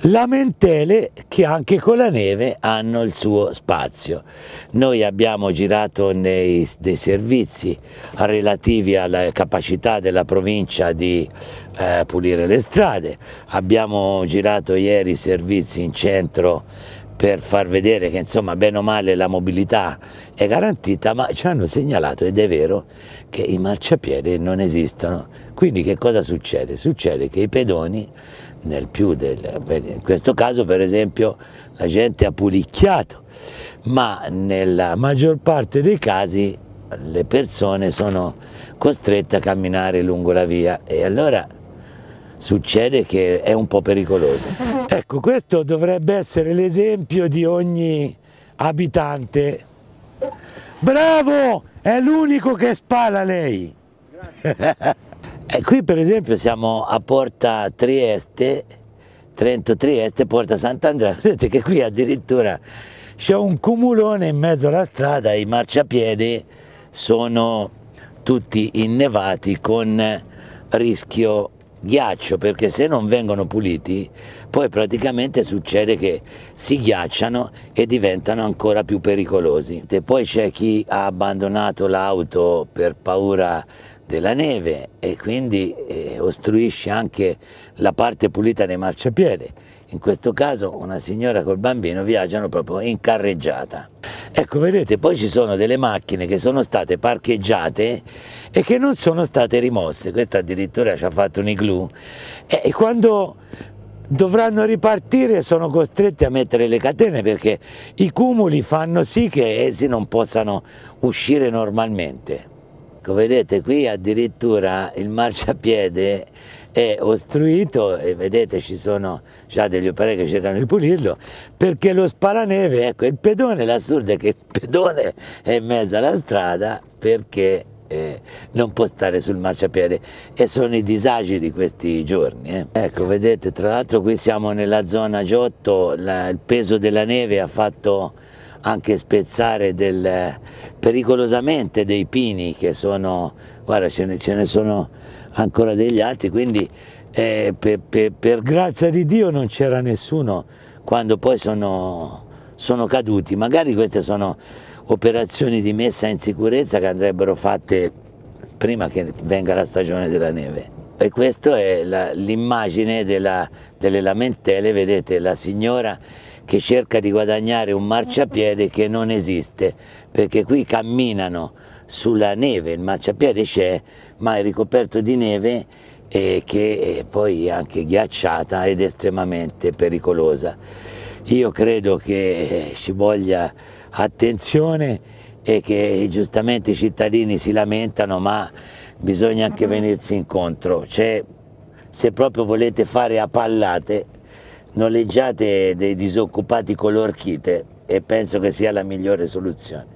lamentele che anche con la neve hanno il suo spazio. Noi abbiamo girato nei, dei servizi relativi alla capacità della provincia di eh, pulire le strade, abbiamo girato ieri i servizi in centro per far vedere che insomma bene o male la mobilità è garantita, ma ci hanno segnalato, ed è vero, che i marciapiedi non esistono. Quindi che cosa succede? Succede che i pedoni nel più del, in questo caso per esempio la gente ha pulicchiato, ma nella maggior parte dei casi le persone sono costrette a camminare lungo la via e allora succede che è un po' pericoloso. Ecco, questo dovrebbe essere l'esempio di ogni abitante. Bravo, è l'unico che spala lei. Grazie. E eh, qui per esempio siamo a Porta Trieste, Trento Trieste, Porta Sant'Andrea, vedete che qui addirittura c'è un cumulone in mezzo alla strada, i marciapiedi sono tutti innevati con rischio ghiaccio perché se non vengono puliti poi praticamente succede che si ghiacciano e diventano ancora più pericolosi e poi c'è chi ha abbandonato l'auto per paura della neve e quindi eh, ostruisce anche la parte pulita dei marciapiedi. In questo caso una signora col bambino viaggiano proprio in carreggiata. Ecco, vedete, poi ci sono delle macchine che sono state parcheggiate e che non sono state rimosse. Questa addirittura ci ha fatto un igloo. E quando dovranno ripartire sono costretti a mettere le catene perché i cumuli fanno sì che essi eh, non possano uscire normalmente. Ecco, vedete qui addirittura il marciapiede è ostruito e vedete ci sono già degli operai che cercano di pulirlo perché lo sparaneve, ecco, il pedone, l'assurdo è che il pedone è in mezzo alla strada perché eh, non può stare sul marciapiede e sono i disagi di questi giorni. Eh. Ecco, vedete, tra l'altro qui siamo nella zona Giotto, la, il peso della neve ha fatto anche spezzare del, pericolosamente dei pini che sono, guarda ce ne, ce ne sono ancora degli altri, quindi eh, per, per, per, grazia di Dio non c'era nessuno quando poi sono, sono caduti. Magari queste sono operazioni di messa in sicurezza che andrebbero fatte prima che venga la stagione della neve. E questa è l'immagine delle lamentele, vedete la signora che cerca di guadagnare un marciapiede che non esiste, perché qui camminano sulla neve, il marciapiede c'è, ma è ricoperto di neve e che è poi anche ghiacciata ed estremamente pericolosa. Io credo che eh, ci voglia attenzione e che giustamente i cittadini si lamentano, ma bisogna anche mhm. venirsi incontro. Cioè, se proprio volete fare a pallate, noleggiate dei disoccupati con l'orchite e penso che sia la migliore soluzione.